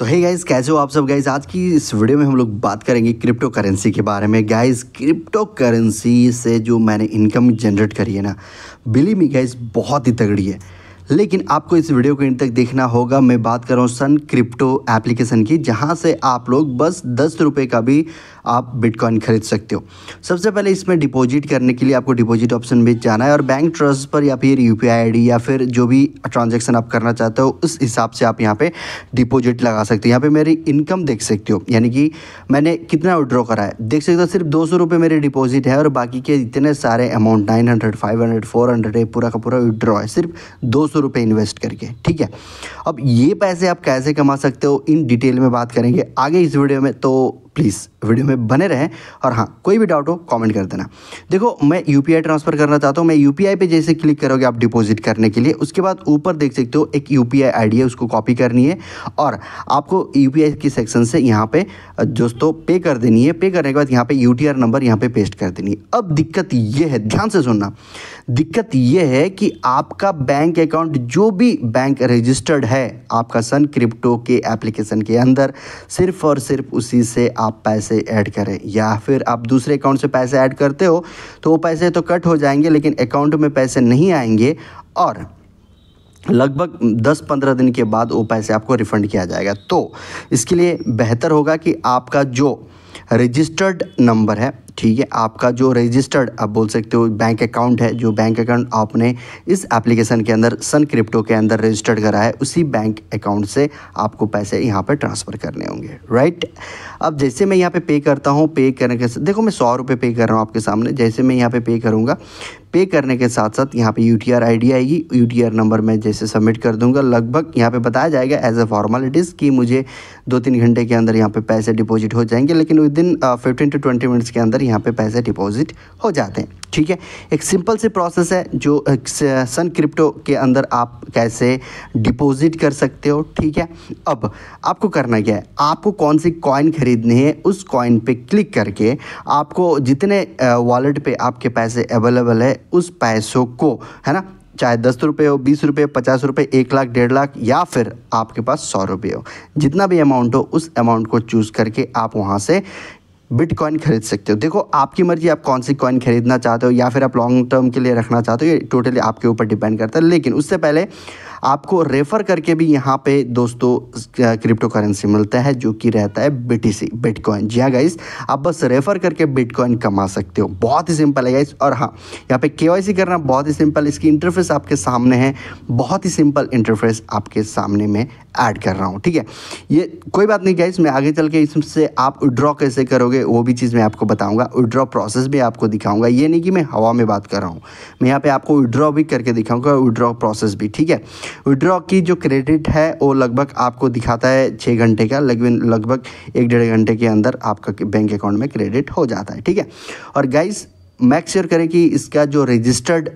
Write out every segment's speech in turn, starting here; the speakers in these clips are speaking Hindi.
सो हे गाइज कैसे हो आप सब गाइज आज की इस वीडियो में हम लोग बात करेंगे क्रिप्टो करेंसी के बारे में गाइज क्रिप्टो करेंसी से जो मैंने इनकम जनरेट करी है ना बिली मी गाइज बहुत ही तगड़ी है लेकिन आपको इस वीडियो को इन तक देखना होगा मैं बात कर रहा हूँ सन क्रिप्टो एप्लीकेशन की जहाँ से आप लोग बस दस रुपये का भी आप बिटकॉइन खरीद सकते हो सबसे पहले इसमें डिपॉजिट करने के लिए आपको डिपॉजिट ऑप्शन में जाना है और बैंक ट्रस्ट पर या फिर यू पी या फिर जो भी ट्रांजेक्शन आप करना चाहते हो उस हिसाब से आप यहाँ पर डिपॉजिट लगा सकते हो यहाँ पर मेरी इनकम देख सकते हो यानी कि मैंने कितना विड्रॉ करा है देख सकते हो सिर्फ दो सौ रुपये मेरे डिपॉजिट है और बाकी के इतने सारे amount nine hundred five hundred four hundred है पूरा का पूरा विड्रॉ है सिर्फ दो सौ सौ रुपये इन्वेस्ट करके ठीक है अब ये पैसे आप कैसे कमा सकते हो इन डिटेल में बात करेंगे आगे इस वीडियो में तो प्लीज़ वीडियो में बने रहें और हाँ कोई भी डाउट हो कमेंट कर देना देखो मैं यू ट्रांसफ़र करना चाहता हूँ मैं यू पे जैसे क्लिक करोगे आप डिपॉजिट करने के लिए उसके बाद ऊपर देख सकते हो एक यू पी आई है उसको कॉपी करनी है और आपको यू की सेक्शन से यहाँ पे दोस्तों पे कर देनी है पे करने के बाद यहाँ पर यू नंबर यहाँ पे पेस्ट कर देनी है अब दिक्कत यह है ध्यान से सुनना दिक्कत यह है कि आपका बैंक अकाउंट जो भी बैंक रजिस्टर्ड है आपका सन क्रिप्टो के एप्लीकेशन के अंदर सिर्फ और सिर्फ उसी से आप पैसे ऐड करें या फिर आप दूसरे अकाउंट से पैसे ऐड करते हो तो वो पैसे तो कट हो जाएंगे लेकिन अकाउंट में पैसे नहीं आएंगे और लगभग 10-15 दिन के बाद वो पैसे आपको रिफ़ंड किया जाएगा तो इसके लिए बेहतर होगा कि आपका जो रजिस्टर्ड नंबर है ठीक है आपका जो रजिस्टर्ड आप बोल सकते हो बैंक अकाउंट है जो बैंक अकाउंट आपने इस एप्लीकेशन के अंदर सन क्रिप्टो के अंदर रजिस्टर्ड करा है उसी बैंक अकाउंट से आपको पैसे यहाँ पर ट्रांसफ़र करने होंगे राइट अब जैसे मैं यहाँ पे पे करता हूँ पे करने के देखो मैं सौ रुपये पे कर रहा हूँ आपके सामने जैसे मैं यहाँ पे पे करूँगा पे करने के साथ साथ यहाँ पे यू टी आर आएगी यू टी आर नंबर मैं जैसे सबमिट कर दूंगा लगभग यहाँ पे बताया जाएगा एज ए फॉर्मेलिटीज़ कि मुझे दो तीन घंटे के अंदर यहाँ पे पैसे डिपॉजिट हो जाएंगे लेकिन within fifteen to twenty minutes के अंदर यहाँ पे पैसे डिपॉजिट हो जाते हैं ठीक है एक सिंपल सी प्रोसेस है जो सन क्रिप्टो के अंदर आप कैसे डिपॉजिट कर सकते हो ठीक है अब आपको करना क्या है आपको कौन सी कॉइन ख़रीदनी है उस कॉइन पे क्लिक करके आपको जितने वॉलेट पे आपके पैसे अवेलेबल है उस पैसों को है ना चाहे दस रुपये हो बीस रुपये पचास रुपये एक लाख डेढ़ लाख या फिर आपके पास सौ रुपये हो जितना भी अमाउंट हो उस अमाउंट को चूज़ करके आप वहाँ से बिटकॉइन खरीद सकते हो देखो आपकी मर्जी आप कौन सी कॉइन खरीदना चाहते हो या फिर आप लॉन्ग टर्म के लिए रखना चाहते हो ये टोटली आपके ऊपर डिपेंड करता है लेकिन उससे पहले आपको रेफ़र करके भी यहाँ पे दोस्तों क्रिप्टो करेंसी मिलता है जो कि रहता है बीटीसी बिटकॉइन जी हाँ गाइस आप बस रेफ़र करके बिटकॉइन कमा सकते हो बहुत ही सिंपल है गाइस और हाँ यहाँ पे के करना बहुत ही सिंपल इसकी इंटरफेस आपके सामने है बहुत ही सिंपल इंटरफेस आपके सामने में ऐड कर रहा हूँ ठीक है ये कोई बात नहीं गाइस मैं आगे चल के इससे आप विड्रॉ कैसे करोगे वो भी चीज़ मैं आपको बताऊँगा विड्रॉ प्रोसेस भी आपको दिखाऊँगा ये नहीं कि मैं हवा में बात कर रहा हूँ मैं यहाँ पर आपको विड्रॉ भी करके दिखाऊँगा विड्रॉ प्रोसेस भी ठीक है विड्रॉ की जो क्रेडिट है वो लगभग आपको दिखाता है छः घंटे का लेकिन लगभग एक डेढ़ घंटे के अंदर आपका बैंक अकाउंट में क्रेडिट हो जाता है ठीक है और गाइज मैक्स्योर करें कि इसका जो रजिस्टर्ड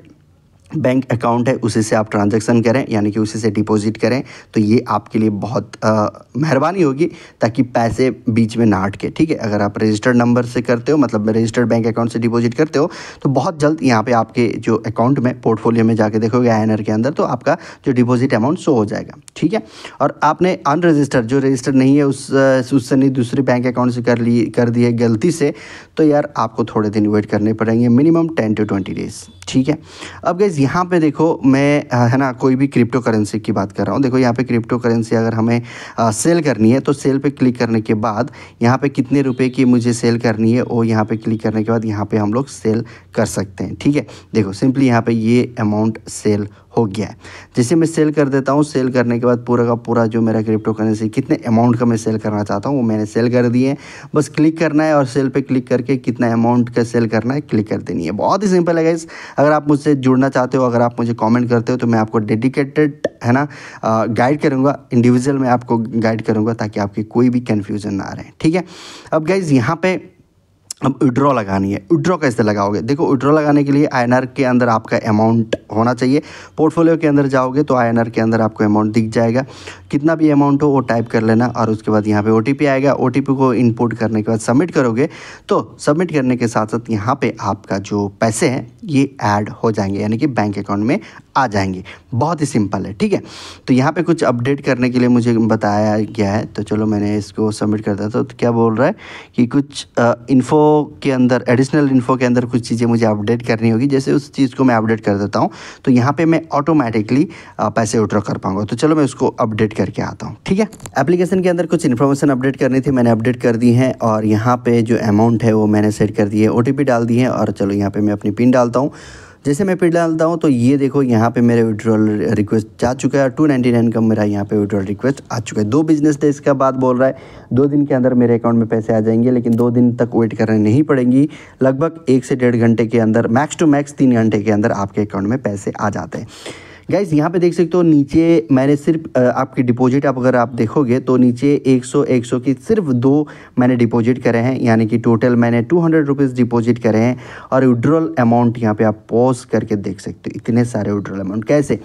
बैंक अकाउंट है उसी से आप ट्रांजैक्शन करें यानी कि उसी से डिपॉजिट करें तो ये आपके लिए बहुत मेहरबानी होगी ताकि पैसे बीच में ना अटके ठीक है अगर आप रजिस्टर्ड नंबर से करते हो मतलब रजिस्टर्ड बैंक अकाउंट से डिपॉजिट करते हो तो बहुत जल्द यहाँ पे आपके जो अकाउंट में पोर्टफोलियो में जाके देखोगे आई के अंदर तो आपका जो डिपॉजिट अमाउंट शो हो जाएगा ठीक है और आपने अनरजिस्टर्ड जो रजिस्टर्ड नहीं है उस उससे नहीं दूसरे बैंक अकाउंट से कर लिए कर दिए गलती से तो यार आपको थोड़े दिन वेट करने पड़ेंगे minimum ten to twenty days ठीक है अब गई यहाँ पे देखो मैं है ना कोई भी क्रिप्टो करेंसी की बात कर रहा हूँ देखो यहाँ पे क्रिप्टो करेंसी अगर हमें आ, सेल करनी है तो सेल पे क्लिक करने के बाद यहाँ पे कितने रुपए की मुझे सेल करनी है वो यहाँ पे क्लिक करने के बाद यहाँ पे हम लोग सेल कर सकते हैं ठीक है देखो सिंपली यहाँ पे ये अमाउंट सेल हो गया है जैसे मैं सेल कर देता हूँ सेल करने के बाद पूरा का पूरा जो मेरा क्रिप्टो करेंसी कितने अमाउंट का मैं सेल करना चाहता हूँ वो मैंने सेल कर दिए बस क्लिक करना है और सेल पे क्लिक करके कितना अमाउंट का सेल करना है क्लिक कर देनी है बहुत ही सिंपल है इस अगर आप मुझसे जुड़ना चाहते करते हो अगर आप मुझे कमेंट करते हो तो मैं आपको डेडिकेटेड है ना गाइड करूंगा इंडिविजुअल में आपको गाइड करूंगा ताकि आपकी कोई भी कन्फ्यूज़न ना रहे ठीक है अब गाइज़ यहाँ पर अब विड्रॉ लगानी है विड्रॉ कैसे लगाओगे देखो विड्रॉ लगाने के लिए आई के अंदर आपका अमाउंट होना चाहिए पोर्टफोलियो के अंदर जाओगे तो आई के अंदर आपको अमाउंट दिख जाएगा कितना भी अमाउंट हो वो टाइप कर लेना और उसके बाद यहाँ पे ओ आएगा ओ को इनपुट करने के बाद सबमिट करोगे तो सबमिट करने के साथ साथ यहाँ पर आपका जो पैसे हैं ये ऐड हो जाएंगे यानी कि बैंक अकाउंट में आ जाएंगे बहुत ही सिंपल है ठीक है तो यहाँ पर कुछ अपडेट करने के लिए मुझे बताया गया है तो चलो मैंने इसको सबमिट कर दिया तो क्या बोल रहा है कि कुछ इन्फो के अंदर एडिशनल इन्फो के अंदर कुछ चीज़ें मुझे अपडेट करनी होगी जैसे उस चीज़ को मैं अपडेट कर देता हूँ तो यहाँ पे मैं ऑटोमेटिकली पैसे विड्रॉ कर पाऊँगा तो चलो मैं उसको अपडेट करके आता हूँ ठीक है एप्लीकेशन के अंदर कुछ इन्फॉर्मेशन अपडेट करनी थी मैंने अपडेट कर दी है और यहाँ पर जो अमाउंट है वो मैंने सेट कर दी है ओ डाल दी है और चलो यहाँ पर मैं अपनी पिन डालता हूँ जैसे मैं पेड डालता हूँ तो ये देखो यहाँ पे मेरे विड्रॉल रिक्वेस्ट जा चुका है टू नाइन्टी नाइन का मेरा यहाँ पे विड्रॉल रिक्वेस्ट आ चुका है दो बिजनेस डेज का बात बोल रहा है दो दिन के अंदर मेरे अकाउंट में पैसे आ जाएंगे लेकिन दो दिन तक वेट करने नहीं पड़ेंगी लगभग एक से डेढ़ घंटे के अंदर मैक्स टू मैक्स तीन घंटे के अंदर आपके अकाउंट में पैसे आ जाते हैं गाइज यहाँ पे देख सकते हो नीचे मैंने सिर्फ आपकी डिपॉजिट आप अगर आप देखोगे तो नीचे 100 100 की सिर्फ दो मैंने डिपॉजिट करे हैं यानी कि टोटल मैंने टू हंड्रेड रुपीज़ डिपॉजिट करे हैं और विड्रॉल अमाउंट यहाँ पे आप पॉज करके देख सकते हो इतने सारे विड्रॉल अमाउंट कैसे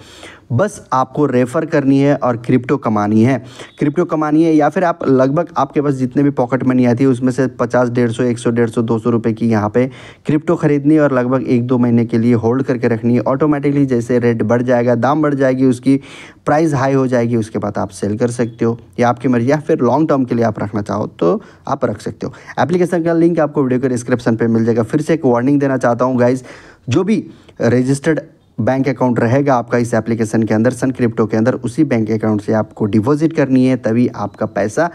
बस आपको रेफ़र करनी है और क्रिप्टो कमानी है क्रिप्टो कमानी है या फिर आप लगभग आपके पास जितने भी पॉकेट मनी आती है उसमें से पचास डेढ़ सौ एक सौ डेढ़ सौ दो सौ रुपये की यहाँ पे क्रिप्टो खरीदनी और लगभग एक दो महीने के लिए होल्ड करके रखनी है ऑटोमेटिकली जैसे रेट बढ़ जाएगा दाम बढ़ जाएगी उसकी प्राइस हाई हो जाएगी उसके बाद आप सेल कर सकते हो या आपकी मर्जी या फिर लॉन्ग टर्म के लिए आप रखना चाहो तो आप रख सकते हो एप्लीकेशन का लिंक आपको वीडियो के डिस्क्रिप्शन पर मिल जाएगा फिर से एक वार्निंग देना चाहता हूँ गाइज जो भी रजिस्टर्ड बैंक अकाउंट रहेगा आपका इस एप्लीकेशन के अंदर सन क्रिप्टो के अंदर उसी बैंक अकाउंट से आपको डिपॉजिट करनी है तभी आपका पैसा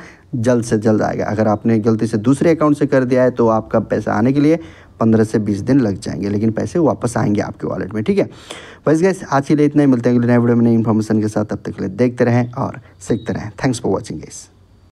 जल्द से जल्द आएगा अगर आपने गलती से दूसरे अकाउंट से कर दिया है तो आपका पैसा आने के लिए पंद्रह से बीस दिन लग जाएंगे लेकिन पैसे वापस आएंगे आपके वॉलेट में ठीक है बस गैस आज के लिए इतना ही मिलते हैं अगले नए वीडियो में नई इन्फॉर्मेशन के साथ तब तक के लिए देखते रहें और सीखते रहें थैंक्स फॉर वॉचिंग गैस